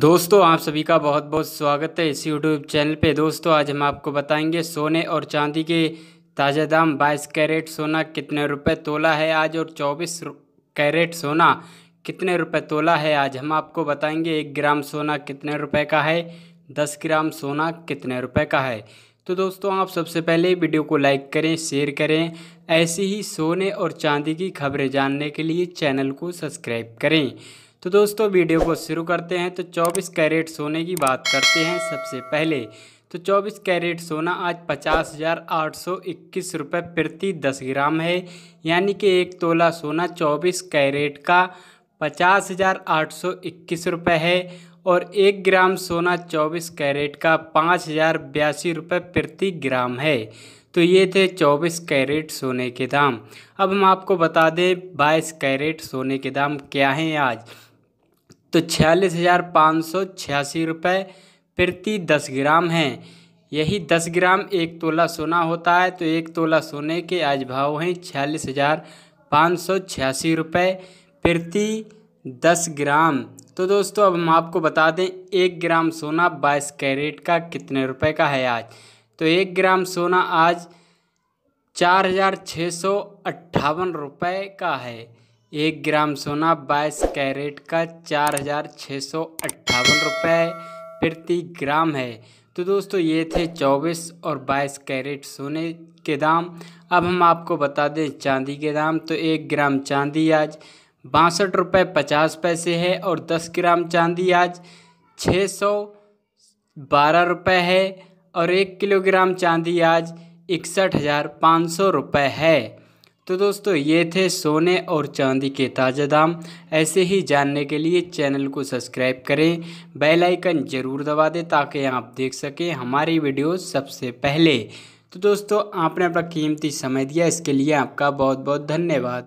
दोस्तों आप सभी का बहुत बहुत स्वागत है इस यूट्यूब चैनल पे दोस्तों आज हम आपको बताएंगे सोने और चांदी के ताज़ा दाम 22 कैरेट सोना कितने रुपए तोला है आज और 24 कैरेट सोना कितने रुपए तोला है आज हम आपको बताएंगे एक ग्राम सोना कितने रुपए का है दस ग्राम सोना कितने रुपए का है तो दोस्तों आप सबसे पहले वीडियो को लाइक करें शेयर करें ऐसी ही सोने और चांदी की खबरें जानने के लिए चैनल को सब्सक्राइब करें तो दोस्तों वीडियो को शुरू करते हैं तो 24 कैरेट सोने की बात करते हैं सबसे पहले तो 24 कैरेट सोना आज पचास हज़ार आठ सौ इक्कीस रुपये प्रति दस ग्राम है यानी कि एक तोला सोना 24 कैरेट का पचास हज़ार आठ सौ इक्कीस रुपये है और एक ग्राम सोना 24 कैरेट का पाँच हज़ार बयासी रुपये प्रति ग्राम है तो ये थे 24 कैरेट सोने के दाम अब हम आपको बता दें 22 कैरेट सोने के दाम क्या हैं आज तो छियालीस हज़ार पाँच सौ छियासी रुपये प्रति दस ग्राम है यही दस ग्राम एक तोला सोना होता है तो एक तोला सोने के आज भाव हैं छियालीस हज़ार पाँच सौ छियासी रुपये प्रति दस ग्राम तो दोस्तों अब हम आपको बता दें एक ग्राम सोना बाईस कैरेट का कितने रुपए का है आज तो एक ग्राम सोना आज चार हज़ार छः सौ अट्ठावन रुपये का है एक ग्राम सोना बाईस कैरेट का चार हज़ार छः सौ अट्ठावन रुपये प्रति ग्राम है तो दोस्तों ये थे चौबीस और बाईस कैरेट सोने के दाम अब हम आपको बता दें चांदी के दाम तो एक ग्राम चांदी आज बासठ रुपये पचास पैसे है और दस ग्राम चांदी आज छः सौ बारह रुपये है और एक किलोग्राम चांदी आज इकसठ हज़ार पाँच सौ रुपये है तो दोस्तों ये थे सोने और चांदी के ताज़ा दाम ऐसे ही जानने के लिए चैनल को सब्सक्राइब करें बेल आइकन ज़रूर दबा दें ताकि आप देख सकें हमारी वीडियो सबसे पहले तो दोस्तों आपने अपना कीमती समय दिया इसके लिए आपका बहुत बहुत धन्यवाद